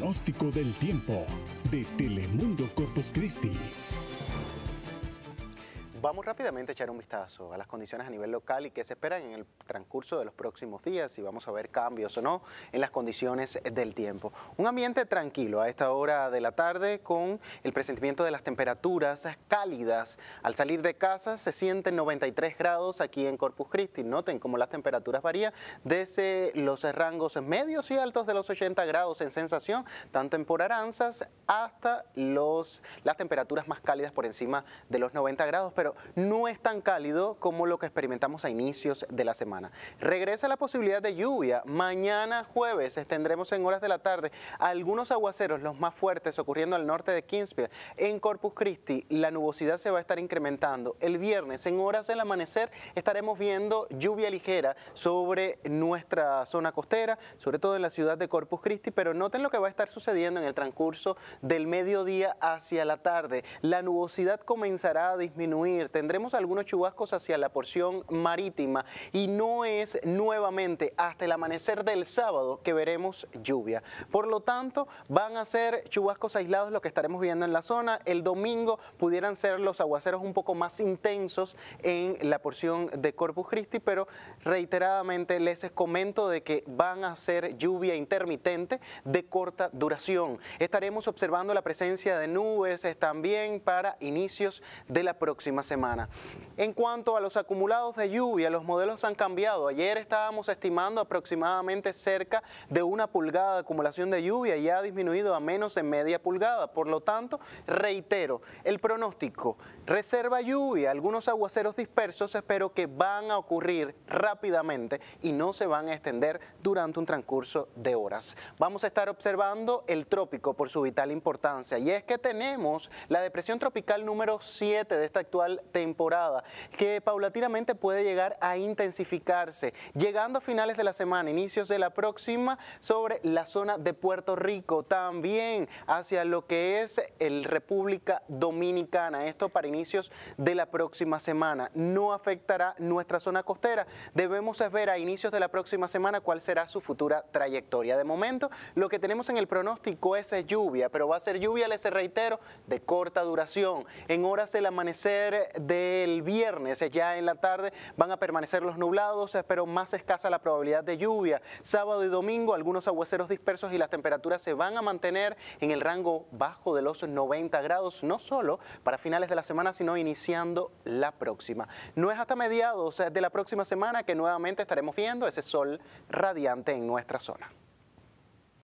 diagnóstico del tiempo de Telemundo Corpus Christi. Vamos rápidamente a echar un vistazo a las condiciones a nivel local y qué se espera en el transcurso de los próximos días, si vamos a ver cambios o no en las condiciones del tiempo. Un ambiente tranquilo a esta hora de la tarde con el presentimiento de las temperaturas cálidas. Al salir de casa se sienten 93 grados aquí en Corpus Christi. Noten cómo las temperaturas varían desde los rangos medios y altos de los 80 grados en sensación, tanto en por Aranzas hasta los, las temperaturas más cálidas por encima de los 90 grados, pero no es tan cálido como lo que experimentamos a inicios de la semana. Regresa la posibilidad de lluvia. Mañana jueves tendremos en horas de la tarde algunos aguaceros, los más fuertes, ocurriendo al norte de Kingsfield. En Corpus Christi, la nubosidad se va a estar incrementando. El viernes, en horas del amanecer, estaremos viendo lluvia ligera sobre nuestra zona costera, sobre todo en la ciudad de Corpus Christi, pero noten lo que va a estar sucediendo en el transcurso del mediodía hacia la tarde. La nubosidad comenzará a disminuir tendremos algunos chubascos hacia la porción marítima y no es nuevamente hasta el amanecer del sábado que veremos lluvia. Por lo tanto, van a ser chubascos aislados los que estaremos viendo en la zona. El domingo pudieran ser los aguaceros un poco más intensos en la porción de Corpus Christi, pero reiteradamente les comento de que van a ser lluvia intermitente de corta duración. Estaremos observando la presencia de nubes también para inicios de la próxima semana semana. En cuanto a los acumulados de lluvia, los modelos han cambiado. Ayer estábamos estimando aproximadamente cerca de una pulgada de acumulación de lluvia y ha disminuido a menos de media pulgada. Por lo tanto, reitero, el pronóstico, reserva lluvia, algunos aguaceros dispersos espero que van a ocurrir rápidamente y no se van a extender durante un transcurso de horas. Vamos a estar observando el trópico por su vital importancia y es que tenemos la depresión tropical número 7 de esta actual temporada, que paulatinamente puede llegar a intensificarse, llegando a finales de la semana, inicios de la próxima, sobre la zona de Puerto Rico, también hacia lo que es el República Dominicana. Esto para inicios de la próxima semana. No afectará nuestra zona costera. Debemos ver a inicios de la próxima semana cuál será su futura trayectoria. De momento, lo que tenemos en el pronóstico es lluvia, pero va a ser lluvia, les reitero, de corta duración. En horas del amanecer del viernes, ya en la tarde, van a permanecer los nublados, pero más escasa la probabilidad de lluvia. Sábado y domingo, algunos aguaceros dispersos y las temperaturas se van a mantener en el rango bajo de los 90 grados, no solo para finales de la semana, sino iniciando la próxima. No es hasta mediados de la próxima semana que nuevamente estaremos viendo ese sol radiante en nuestra zona.